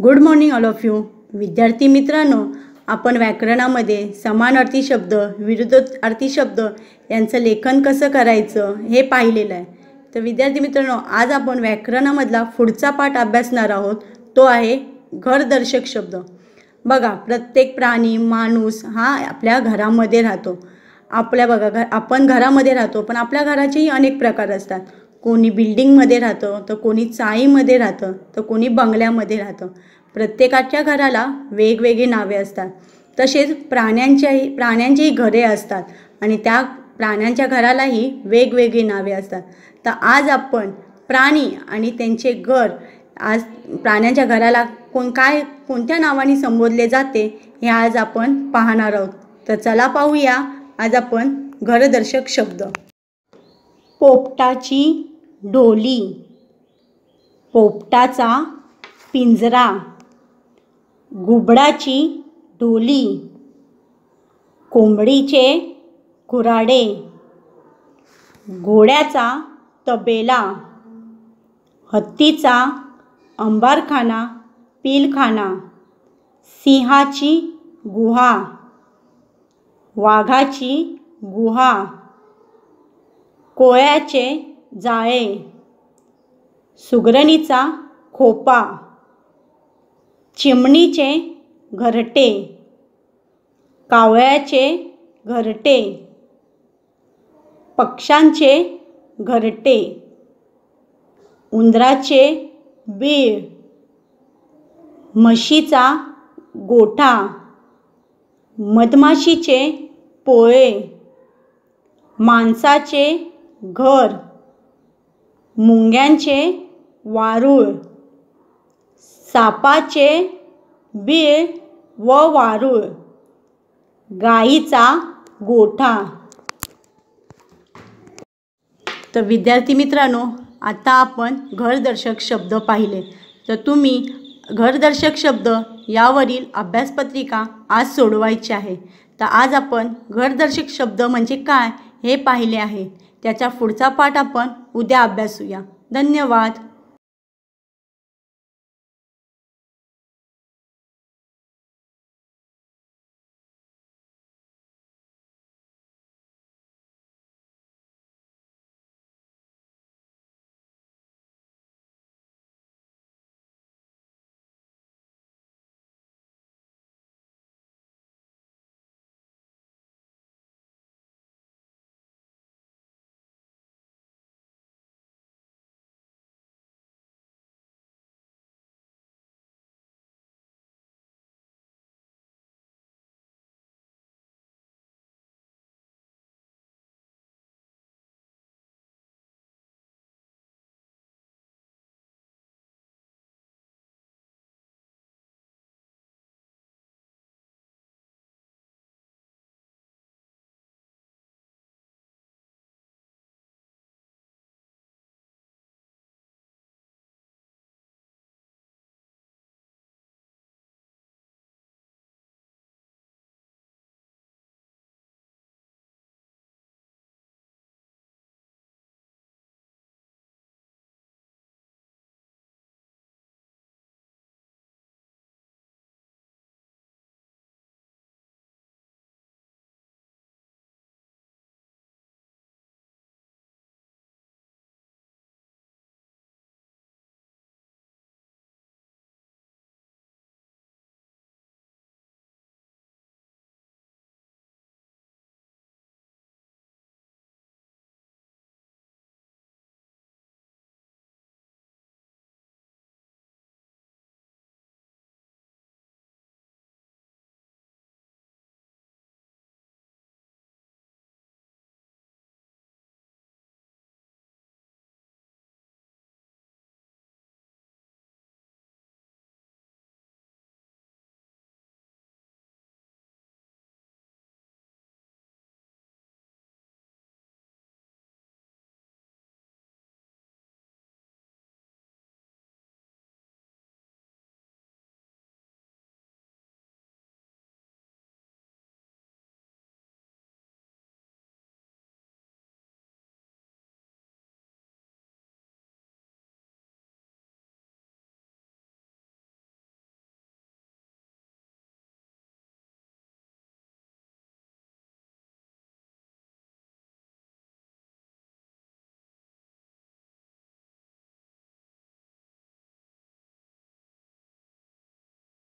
good morning all of you विद्यार्थी मित्रांनो आपण व्याकरणामध्ये समान अर्थी शब्द विरुद्ध अर्थी शब्द यांचं लेखन कसं करायचं हे पाहिलेलं आहे तर विद्यार्थी मित्रांनो आज आपण व्याकरणामधला पुढचा पाठ अभ्यासणार आहोत तो आहे घरदर्शक शब्द बघा प्रत्येक प्राणी माणूस हा आपल्या घरामध्ये राहतो आपल्या बघा घर आपण घरामध्ये राहतो पण आपल्या घराचेही अनेक प्रकार असतात कोणी बिल्डिंगमध्ये राहतं तर कोणी चाळीमध्ये राहतं तर कोणी बंगल्यामध्ये राहतं प्रत्येकाच्या घराला वेगवेगळी नावे असतात तसेच प्राण्यांच्याही प्राण्यांचीही घरे असतात आणि त्या प्राण्यांच्या घरालाही वेगवेगळी नावे असतात तर आज आपण प्राणी आणि त्यांचे घर आज प्राण्यांच्या घराला कोण काय कोणत्या नावाने संबोधले जाते हे आज आपण पाहणार आहोत तर चला पाहूया आज आपण घरदर्शक शब्द पोपटाची ढोली पोपटाचा पिंजरा गुबडाची ढोली कोंबडीचे कुराडे घोड्याचा तबेला हत्तीचा अंबारखाना पिलखाना सिंहाची गुहा वाघाची गुहा कोळ्याचे जाळे सुगरणीचा खोपा चिमणीचे घरटे कावळ्याचे घरटे पक्षांचे घरटे उंदराचे बीळ म्हशीचा गोठा मधमाशीचे पोळे माणसाचे घर मुंग्यांचे वारूळ सापाचे बीळ व वारूळ गाईचा गोठा तर विद्यार्थी मित्रांनो आता आपण घरदर्शक शब्द पाहिले तर तुम्ही घरदर्शक शब्द यावरील अभ्यासपत्रिका आज सोडवायची आहे तर आज आपण घरदर्शक शब्द म्हणजे काय हे पाहिले आहे त्याचा पुढचा पाठ आपण उद्या अभ्यासूया धन्यवाद